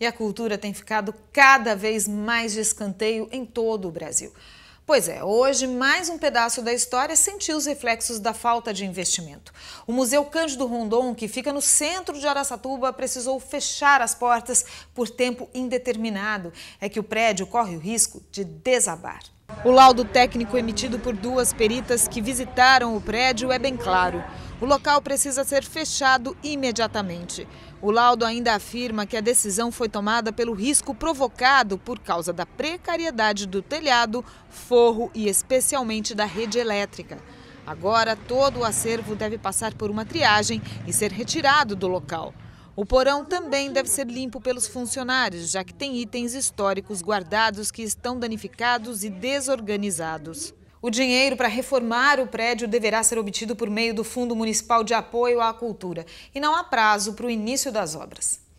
E a cultura tem ficado cada vez mais de escanteio em todo o Brasil. Pois é, hoje mais um pedaço da história sentiu os reflexos da falta de investimento. O Museu Cândido Rondon, que fica no centro de Araçatuba, precisou fechar as portas por tempo indeterminado. É que o prédio corre o risco de desabar. O laudo técnico emitido por duas peritas que visitaram o prédio é bem claro. O local precisa ser fechado imediatamente. O laudo ainda afirma que a decisão foi tomada pelo risco provocado por causa da precariedade do telhado, forro e especialmente da rede elétrica. Agora, todo o acervo deve passar por uma triagem e ser retirado do local. O porão também deve ser limpo pelos funcionários, já que tem itens históricos guardados que estão danificados e desorganizados. O dinheiro para reformar o prédio deverá ser obtido por meio do Fundo Municipal de Apoio à Cultura e não há prazo para o início das obras.